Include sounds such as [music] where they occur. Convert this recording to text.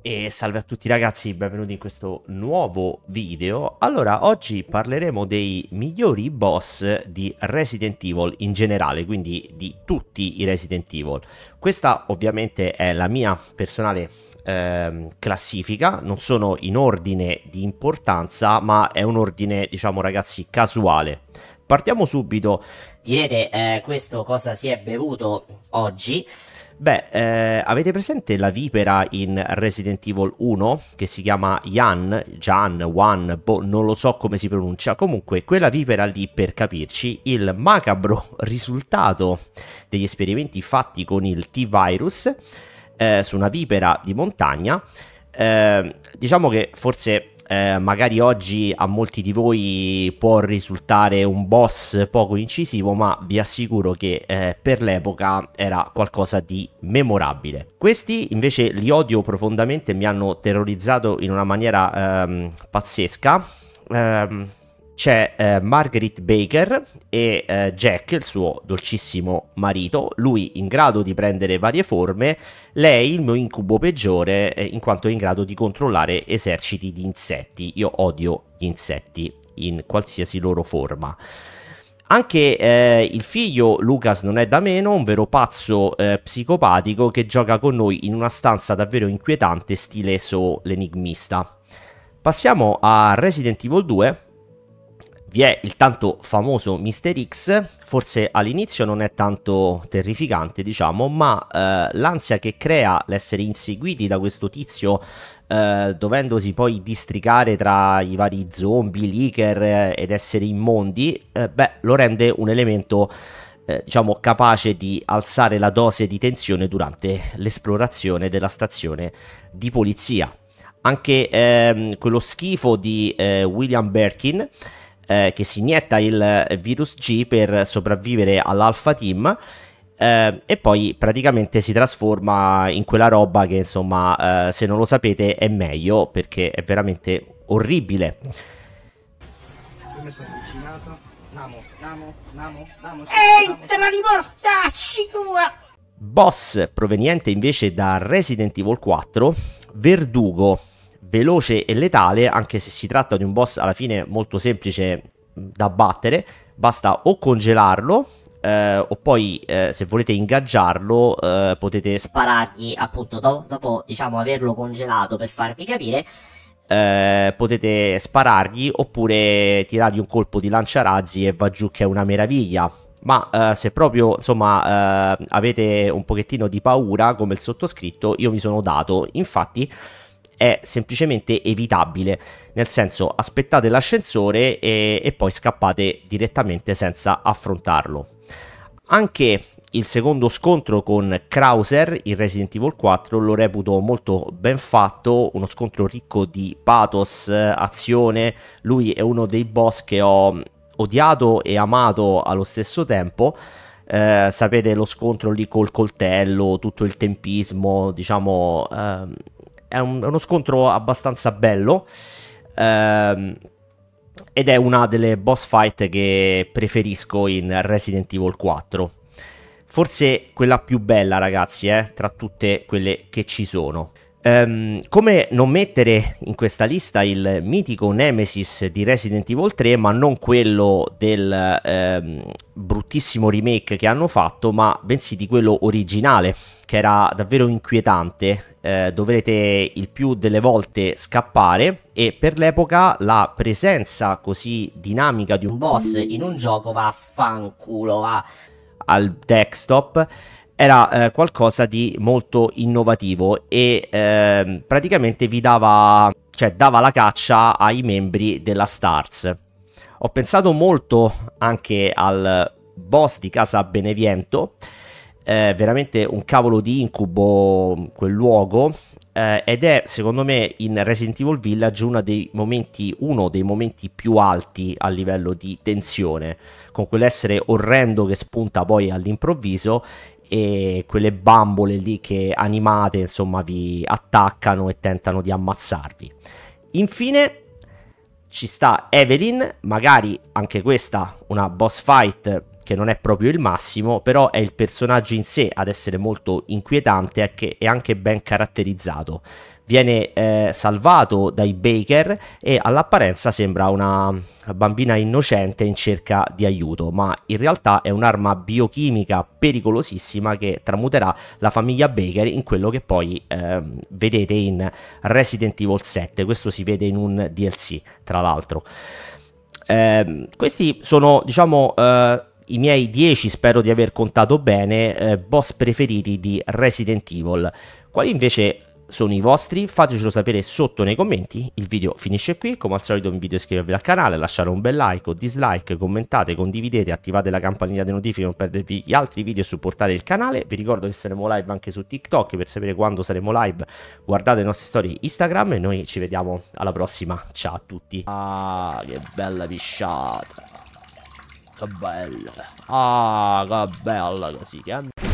E salve a tutti ragazzi, benvenuti in questo nuovo video. Allora, oggi parleremo dei migliori boss di Resident Evil in generale, quindi di tutti i Resident Evil. Questa ovviamente è la mia personale eh, classifica, non sono in ordine di importanza, ma è un ordine, diciamo ragazzi, casuale. Partiamo subito. Direte eh, questo cosa si è bevuto oggi? Beh, eh, avete presente la vipera in Resident Evil 1 che si chiama Yan, Jan, Wan, boh, non lo so come si pronuncia. Comunque, quella vipera lì, per capirci, il macabro [laughs] risultato degli esperimenti fatti con il T-virus eh, su una vipera di montagna. Eh, diciamo che forse eh, magari oggi a molti di voi può risultare un boss poco incisivo, ma vi assicuro che eh, per l'epoca era qualcosa di memorabile. Questi invece li odio profondamente, mi hanno terrorizzato in una maniera ehm, pazzesca. Ehm, c'è eh, Margaret Baker e eh, Jack, il suo dolcissimo marito, lui in grado di prendere varie forme, lei il mio incubo peggiore eh, in quanto è in grado di controllare eserciti di insetti. Io odio gli insetti in qualsiasi loro forma. Anche eh, il figlio Lucas non è da meno, un vero pazzo eh, psicopatico che gioca con noi in una stanza davvero inquietante, stile So l'enigmista. Passiamo a Resident Evil 2, vi è il tanto famoso Mister X, forse all'inizio non è tanto terrificante, diciamo, ma eh, l'ansia che crea l'essere inseguiti da questo tizio Uh, dovendosi poi districare tra i vari zombie, leaker eh, ed essere immondi, eh, beh, lo rende un elemento eh, diciamo capace di alzare la dose di tensione durante l'esplorazione della stazione di polizia. Anche ehm, quello schifo di eh, William Berkin eh, che si inietta il virus G per sopravvivere all'Alpha Team. Eh, e poi praticamente si trasforma in quella roba che insomma eh, se non lo sapete è meglio perché è veramente orribile Namo, Namo, Namo, Namo, Entra di mortacci tua! Boss proveniente invece da Resident Evil 4, Verdugo, veloce e letale, anche se si tratta di un boss alla fine molto semplice mm, da battere, basta o congelarlo eh, o poi eh, se volete ingaggiarlo eh, potete sparargli appunto do- dopo diciamo averlo congelato per farvi capire eh, potete sparargli oppure tirargli un colpo di lanciarazzi e va giù che è una meraviglia ma eh, se proprio insomma eh, avete un pochettino di paura come il sottoscritto io mi sono dato infatti è semplicemente evitabile, nel senso aspettate l'ascensore e, e poi scappate direttamente senza affrontarlo. Anche il secondo scontro con Krauser in Resident Evil 4 lo reputo molto ben fatto, uno scontro ricco di pathos, azione. Lui è uno dei boss che ho odiato e amato allo stesso tempo. Eh, sapete lo scontro lì col coltello, tutto il tempismo, diciamo, eh, è, un, è uno scontro abbastanza bello. Ehm, ed è una delle boss fight che preferisco in Resident Evil 4. Forse quella più bella, ragazzi, eh, tra tutte quelle che ci sono. Um, come non mettere in questa lista il mitico Nemesis di Resident Evil 3, ma non quello del um, bruttissimo remake che hanno fatto, ma bensì di quello originale, che era davvero inquietante. Uh, dovrete il più delle volte scappare e per l'epoca la presenza così dinamica di un boss in un gioco va a fanculo, va al desktop era eh, qualcosa di molto innovativo e eh, praticamente vi dava, cioè, dava la caccia ai membri della Stars. Ho pensato molto anche al boss di Casa Beneviento, eh, veramente un cavolo di incubo quel luogo, eh, ed è secondo me in Resident Evil Village uno dei, momenti, uno dei momenti più alti a livello di tensione con quell'essere orrendo che spunta poi all'improvviso e quelle bambole lì che animate insomma vi attaccano e tentano di ammazzarvi. Infine ci sta Evelyn, magari anche questa una boss fight che non è proprio il massimo, però è il personaggio in sé ad essere molto inquietante e anche ben caratterizzato viene eh, salvato dai Baker e all'apparenza sembra una bambina innocente in cerca di aiuto, ma in realtà è un'arma biochimica pericolosissima che tramuterà la famiglia Baker in quello che poi eh, vedete in Resident Evil 7, questo si vede in un DLC tra l'altro. Eh, questi sono diciamo eh, i miei 10, spero di aver contato bene, eh, boss preferiti di Resident Evil. Quali invece sono i vostri, fatecelo sapere sotto nei commenti, il video finisce qui, come al solito vi invito a iscrivervi al canale, lasciare un bel like o dislike, commentate, condividete, attivate la campanella di notifiche per non perdervi gli altri video e supportare il canale, vi ricordo che saremo live anche su TikTok, per sapere quando saremo live guardate le nostre storie Instagram e noi ci vediamo alla prossima, ciao a tutti. Ah, che bella pisciata, che bella, ah, che bella così, che...